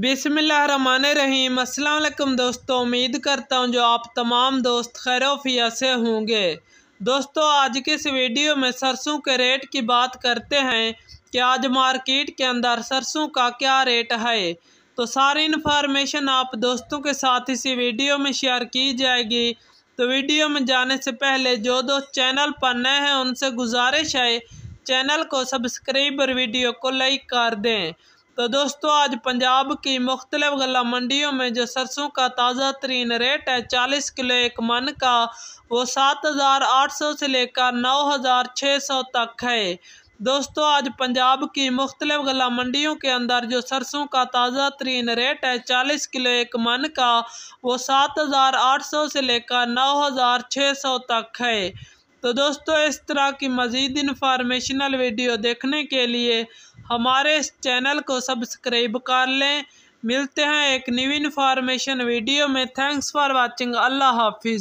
बिसमीम अल्लाम दोस्तों उम्मीद करता हूँ जो आप तमाम दोस्त खैरोफिया से होंगे दोस्तों आज के इस वीडियो में सरसों के रेट की बात करते हैं कि आज मार्केट के अंदर सरसों का क्या रेट है तो सारी इन्फॉर्मेशन आप दोस्तों के साथ इसी वीडियो में शेयर की जाएगी तो वीडियो में जाने से पहले जो दोस्त चैनल पर नए हैं उनसे गुजारिश है चैनल को सब्सक्राइब और वीडियो को लाइक कर दें तो दोस्तों आज पंजाब की मुख्तलिफ गला मंडियों में जो सरसों का ताज़ा तरीन रेट है चालीस किलो एक मन का वो सात हज़ार आठ सौ से लेकर नौ हज़ार छः सौ तक है दोस्तों आज पंजाब की मुख्तलिफ गला मंडियों के अंदर जो सरसों का ताज़ा तरीन रेट है चालीस किलो एक मन का वो सात हज़ार आठ सौ से लेकर नौ हज़ार छः सौ तक है तो दोस्तों इस तरह की मज़ीद इंफॉर्मेशनल वीडियो देखने के लिए हमारे इस चैनल को सब्सक्राइब कर लें मिलते हैं एक न्यू इन्फॉर्मेशन वीडियो में थैंक्स फॉर वाचिंग अल्लाह हाफिज़